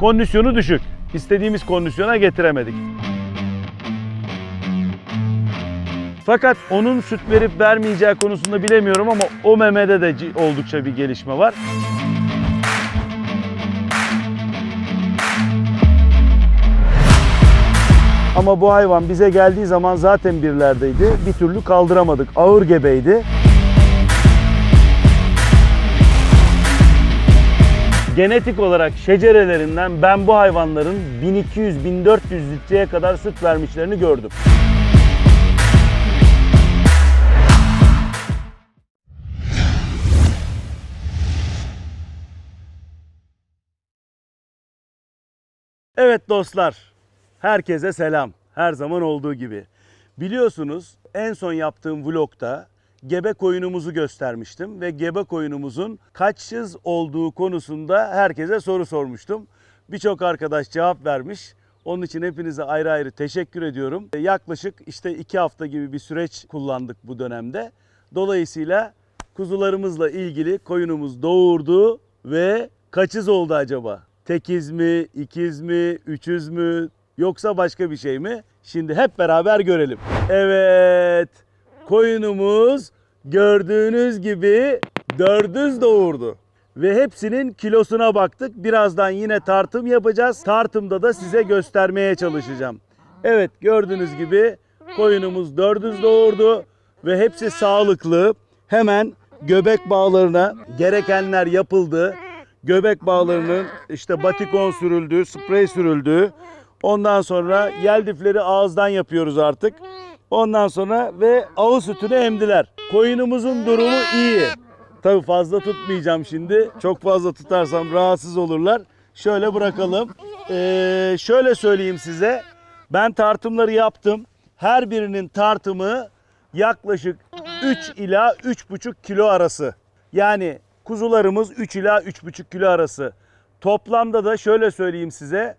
kondisyonu düşük. İstediğimiz kondisyona getiremedik. Fakat onun süt verip vermeyeceği konusunda bilemiyorum ama o memede de oldukça bir gelişme var. Ama bu hayvan bize geldiği zaman zaten birlerdeydi. Bir türlü kaldıramadık. Ağır gebeydi. genetik olarak şecerelerinden ben bu hayvanların 1200-1400 litreye kadar süt vermişlerini gördüm. Evet dostlar, herkese selam. Her zaman olduğu gibi. Biliyorsunuz en son yaptığım vlogda gebe koyunumuzu göstermiştim ve gebe koyunumuzun kaçsız olduğu konusunda herkese soru sormuştum. Birçok arkadaş cevap vermiş. Onun için hepinize ayrı ayrı teşekkür ediyorum. E, yaklaşık işte iki hafta gibi bir süreç kullandık bu dönemde. Dolayısıyla kuzularımızla ilgili koyunumuz doğurdu ve kaçız oldu acaba? Tekiz mi, ikiz mi, üçüz mü yoksa başka bir şey mi? Şimdi hep beraber görelim. Evet, koyunumuz gördüğünüz gibi dördüz doğurdu. Ve hepsinin kilosuna baktık. Birazdan yine tartım yapacağız. Tartımda da size göstermeye çalışacağım. Evet gördüğünüz gibi koyunumuz dördüz doğurdu. Ve hepsi sağlıklı. Hemen göbek bağlarına gerekenler yapıldı. Göbek bağlarının işte batikon sürüldü, sprey sürüldü. Ondan sonra yel difleri ağızdan yapıyoruz artık. Ondan sonra ve ağız sütünü emdiler. Koyunumuzun durumu iyi. Tabi fazla tutmayacağım şimdi. Çok fazla tutarsam rahatsız olurlar. Şöyle bırakalım. Ee, şöyle söyleyeyim size. Ben tartımları yaptım. Her birinin tartımı yaklaşık 3 ila 3,5 kilo arası. Yani kuzularımız 3 ila 3,5 kilo arası. Toplamda da şöyle söyleyeyim size.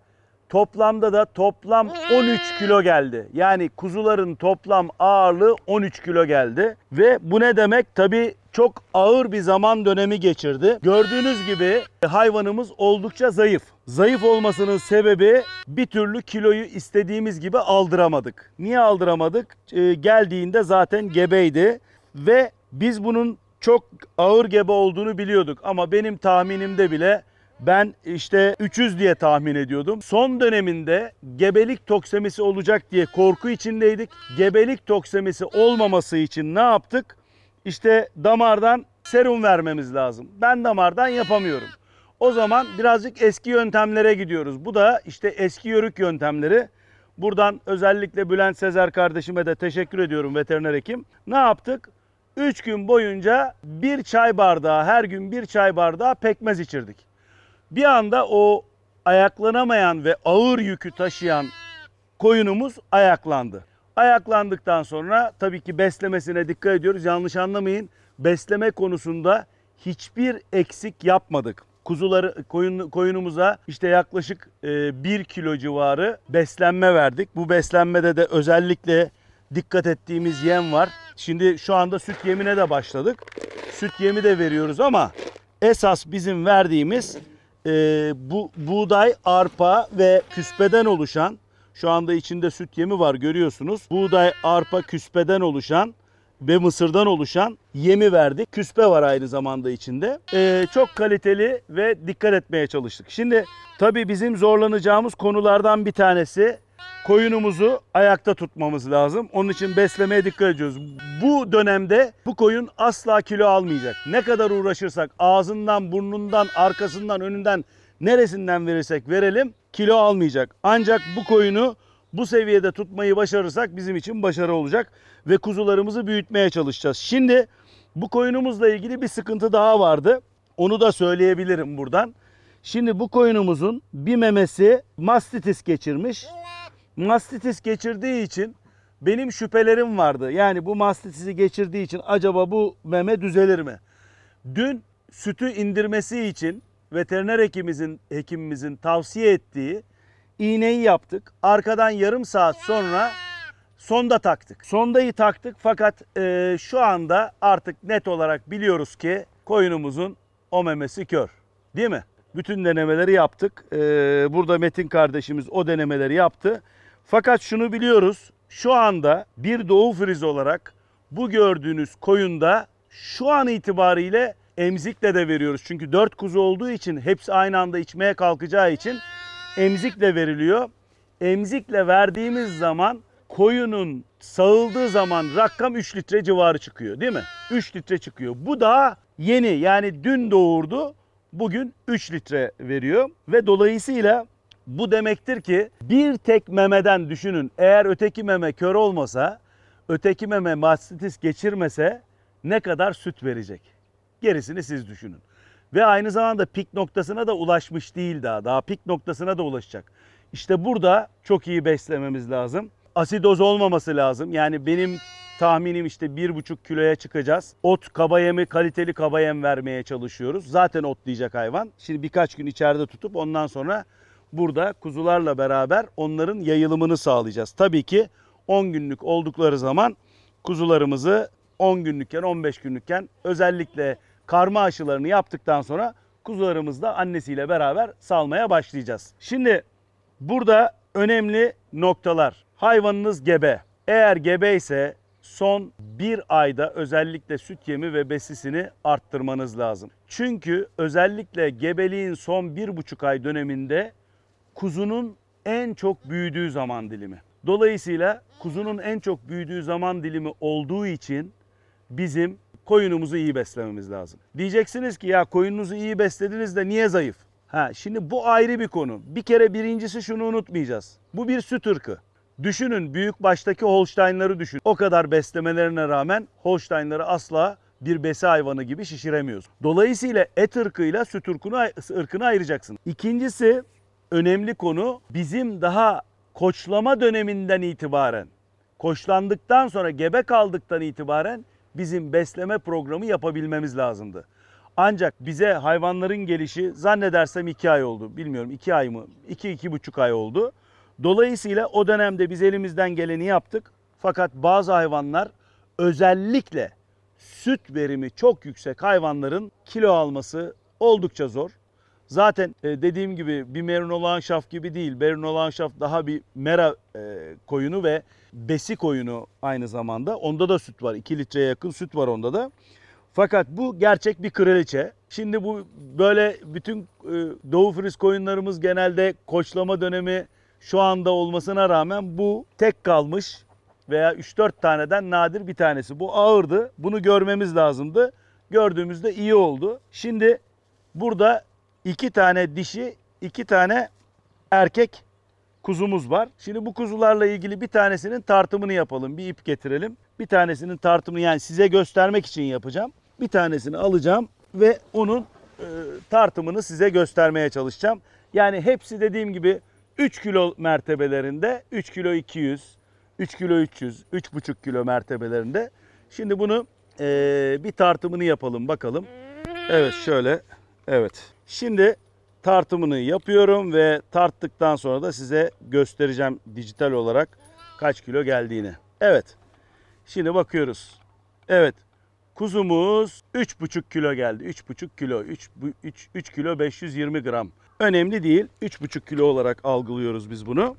Toplamda da toplam 13 hmm. kilo geldi. Yani kuzuların toplam ağırlığı 13 kilo geldi. Ve bu ne demek? Tabi çok ağır bir zaman dönemi geçirdi. Gördüğünüz gibi e, hayvanımız oldukça zayıf. Zayıf olmasının sebebi bir türlü kiloyu istediğimiz gibi aldıramadık. Niye aldıramadık? Ee, geldiğinde zaten gebeydi ve biz bunun çok ağır gebe olduğunu biliyorduk ama benim tahminimde bile ben işte 300 diye tahmin ediyordum. Son döneminde gebelik toksemisi olacak diye korku içindeydik. Gebelik toksemisi olmaması için ne yaptık? İşte damardan serum vermemiz lazım. Ben damardan yapamıyorum. O zaman birazcık eski yöntemlere gidiyoruz. Bu da işte eski yörük yöntemleri. Buradan özellikle Bülent Sezer kardeşime de teşekkür ediyorum veteriner hekim. Ne yaptık? 3 gün boyunca bir çay bardağı, her gün bir çay bardağı pekmez içirdik. Bir anda o ayaklanamayan ve ağır yükü taşıyan koyunumuz ayaklandı. Ayaklandıktan sonra tabii ki beslemesine dikkat ediyoruz. Yanlış anlamayın. Besleme konusunda hiçbir eksik yapmadık. Kuzuları koyun, koyunumuza işte yaklaşık e, 1 kilo civarı beslenme verdik. Bu beslenmede de özellikle dikkat ettiğimiz yem var. Şimdi şu anda süt yemine de başladık. Süt yemi de veriyoruz ama esas bizim verdiğimiz e, bu buğday, arpa ve küspeden oluşan şu anda içinde süt yemi var görüyorsunuz. Buğday, arpa, küspeden oluşan ve mısırdan oluşan yemi verdik. Küspe var aynı zamanda içinde. Ee, çok kaliteli ve dikkat etmeye çalıştık. Şimdi tabii bizim zorlanacağımız konulardan bir tanesi koyunumuzu ayakta tutmamız lazım. Onun için beslemeye dikkat ediyoruz. Bu dönemde bu koyun asla kilo almayacak. Ne kadar uğraşırsak ağzından, burnundan, arkasından, önünden neresinden verirsek verelim kilo almayacak. Ancak bu koyunu bu seviyede tutmayı başarırsak bizim için başarı olacak ve kuzularımızı büyütmeye çalışacağız. Şimdi bu koyunumuzla ilgili bir sıkıntı daha vardı. Onu da söyleyebilirim buradan. Şimdi bu koyunumuzun bir memesi mastitis geçirmiş mastitis geçirdiği için benim şüphelerim vardı. Yani bu mastitisi geçirdiği için acaba bu meme düzelir mi? Dün sütü indirmesi için veteriner hekimimizin, hekimimizin tavsiye ettiği iğneyi yaptık. Arkadan yarım saat sonra sonda taktık. Sondayı taktık fakat e, şu anda artık net olarak biliyoruz ki koyunumuzun o memesi kör. Değil mi? Bütün denemeleri yaptık. E, burada Metin kardeşimiz o denemeleri yaptı. Fakat şunu biliyoruz. Şu anda bir doğu frizi olarak bu gördüğünüz koyunda şu an itibariyle emzikle de veriyoruz. Çünkü dört kuzu olduğu için hepsi aynı anda içmeye kalkacağı için emzikle veriliyor. Emzikle verdiğimiz zaman koyunun sağıldığı zaman rakam 3 litre civarı çıkıyor değil mi? 3 litre çıkıyor. Bu daha yeni yani dün doğurdu bugün 3 litre veriyor ve dolayısıyla bu demektir ki bir tek memeden düşünün eğer öteki meme kör olmasa, öteki meme mastitis geçirmese ne kadar süt verecek? Gerisini siz düşünün. Ve aynı zamanda pik noktasına da ulaşmış değil daha. Daha pik noktasına da ulaşacak. İşte burada çok iyi beslememiz lazım. Asidoz olmaması lazım. Yani benim tahminim işte 1,5 kiloya çıkacağız. Ot kaba yemi kaliteli kaba yem vermeye çalışıyoruz. Zaten otlayacak hayvan. Şimdi birkaç gün içeride tutup ondan sonra burada kuzularla beraber onların yayılımını sağlayacağız. Tabii ki 10 günlük oldukları zaman kuzularımızı 10 günlükken 15 günlükken özellikle karma aşılarını yaptıktan sonra kuzularımızı da annesiyle beraber salmaya başlayacağız. Şimdi burada önemli noktalar. Hayvanınız gebe. Eğer gebe ise son bir ayda özellikle süt yemi ve besisini arttırmanız lazım. Çünkü özellikle gebeliğin son bir buçuk ay döneminde kuzunun en çok büyüdüğü zaman dilimi. Dolayısıyla kuzunun en çok büyüdüğü zaman dilimi olduğu için bizim koyunumuzu iyi beslememiz lazım. Diyeceksiniz ki ya koyununuzu iyi beslediniz de niye zayıf? Ha şimdi bu ayrı bir konu. Bir kere birincisi şunu unutmayacağız. Bu bir süt ırkı. Düşünün büyük baştaki Holstein'ları düşün. O kadar beslemelerine rağmen Holstein'ları asla bir besi hayvanı gibi şişiremiyoruz. Dolayısıyla et ırkıyla süt ırkını, ırkını ayıracaksın. İkincisi önemli konu bizim daha koçlama döneminden itibaren, koçlandıktan sonra gebe kaldıktan itibaren bizim besleme programı yapabilmemiz lazımdı. Ancak bize hayvanların gelişi zannedersem iki ay oldu. Bilmiyorum iki ay mı? iki buçuk ay oldu. Dolayısıyla o dönemde biz elimizden geleni yaptık. Fakat bazı hayvanlar özellikle süt verimi çok yüksek hayvanların kilo alması oldukça zor. Zaten e, dediğim gibi bir Merino-Lanşaf gibi değil. Merino-Lanşaf daha bir mera e, koyunu ve besi koyunu aynı zamanda. Onda da süt var. 2 litreye yakın süt var onda da. Fakat bu gerçek bir kraliçe. Şimdi bu böyle bütün e, Doğu Friz koyunlarımız genelde koçlama dönemi şu anda olmasına rağmen bu tek kalmış veya 3-4 taneden nadir bir tanesi. Bu ağırdı. Bunu görmemiz lazımdı. Gördüğümüzde iyi oldu. Şimdi burada iki tane dişi, iki tane erkek kuzumuz var. Şimdi bu kuzularla ilgili bir tanesinin tartımını yapalım. Bir ip getirelim. Bir tanesinin tartımını yani size göstermek için yapacağım. Bir tanesini alacağım ve onun e, tartımını size göstermeye çalışacağım. Yani hepsi dediğim gibi 3 kilo mertebelerinde 3 kilo 200, 3 kilo 300, 3,5 kilo mertebelerinde. Şimdi bunu e, bir tartımını yapalım bakalım. Evet şöyle Evet. Şimdi tartımını yapıyorum ve tarttıktan sonra da size göstereceğim dijital olarak kaç kilo geldiğini. Evet. Şimdi bakıyoruz. Evet. Kuzumuz 3,5 kilo geldi. 3,5 kilo. 3, 3, 3 kilo 520 gram. Önemli değil. 3,5 kilo olarak algılıyoruz biz bunu.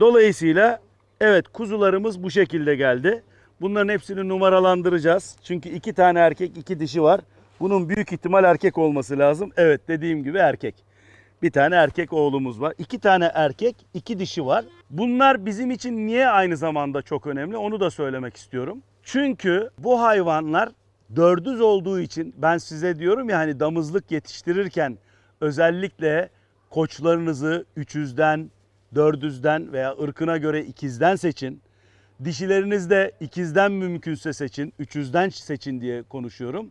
Dolayısıyla evet kuzularımız bu şekilde geldi. Bunların hepsini numaralandıracağız. Çünkü iki tane erkek iki dişi var. Bunun büyük ihtimal erkek olması lazım. Evet dediğim gibi erkek. Bir tane erkek oğlumuz var. İki tane erkek, iki dişi var. Bunlar bizim için niye aynı zamanda çok önemli onu da söylemek istiyorum. Çünkü bu hayvanlar dördüz olduğu için ben size diyorum ya hani damızlık yetiştirirken özellikle koçlarınızı üçüzden, dördüzden veya ırkına göre ikizden seçin. Dişileriniz de ikizden mümkünse seçin, üçüzden seçin diye konuşuyorum.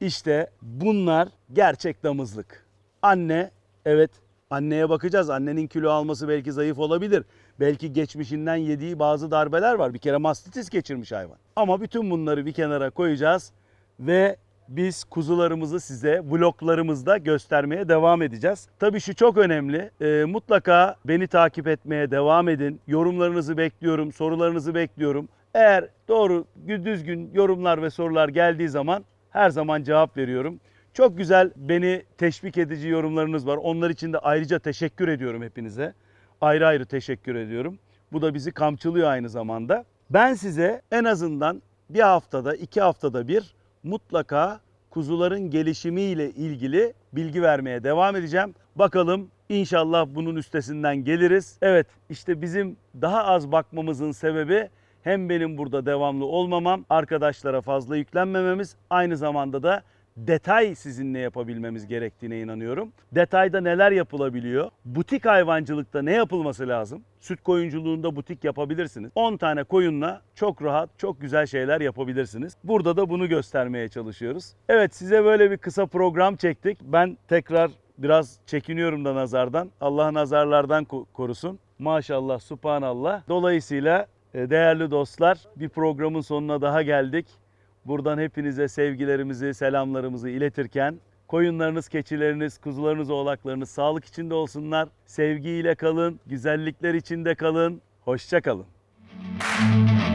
İşte bunlar gerçek damızlık. Anne, evet anneye bakacağız. Annenin kilo alması belki zayıf olabilir. Belki geçmişinden yediği bazı darbeler var. Bir kere mastitis geçirmiş hayvan. Ama bütün bunları bir kenara koyacağız ve biz kuzularımızı size vloglarımızda göstermeye devam edeceğiz. Tabii şu çok önemli. E, mutlaka beni takip etmeye devam edin. Yorumlarınızı bekliyorum, sorularınızı bekliyorum. Eğer doğru düzgün yorumlar ve sorular geldiği zaman her zaman cevap veriyorum. Çok güzel beni teşvik edici yorumlarınız var. Onlar için de ayrıca teşekkür ediyorum hepinize. Ayrı ayrı teşekkür ediyorum. Bu da bizi kamçılıyor aynı zamanda. Ben size en azından bir haftada, iki haftada bir mutlaka kuzuların gelişimiyle ilgili bilgi vermeye devam edeceğim. Bakalım inşallah bunun üstesinden geliriz. Evet işte bizim daha az bakmamızın sebebi hem benim burada devamlı olmamam, arkadaşlara fazla yüklenmememiz, aynı zamanda da detay sizinle yapabilmemiz gerektiğine inanıyorum. Detayda neler yapılabiliyor? Butik hayvancılıkta ne yapılması lazım? Süt koyunculuğunda butik yapabilirsiniz. 10 tane koyunla çok rahat, çok güzel şeyler yapabilirsiniz. Burada da bunu göstermeye çalışıyoruz. Evet size böyle bir kısa program çektik. Ben tekrar biraz çekiniyorum da nazardan. Allah nazarlardan korusun. Maşallah, subhanallah. Dolayısıyla ee, değerli dostlar, bir programın sonuna daha geldik. Buradan hepinize sevgilerimizi, selamlarımızı iletirken koyunlarınız, keçileriniz, kuzularınız, oğlaklarınız sağlık içinde olsunlar. Sevgiyle kalın, güzellikler içinde kalın. Hoşça kalın. Müzik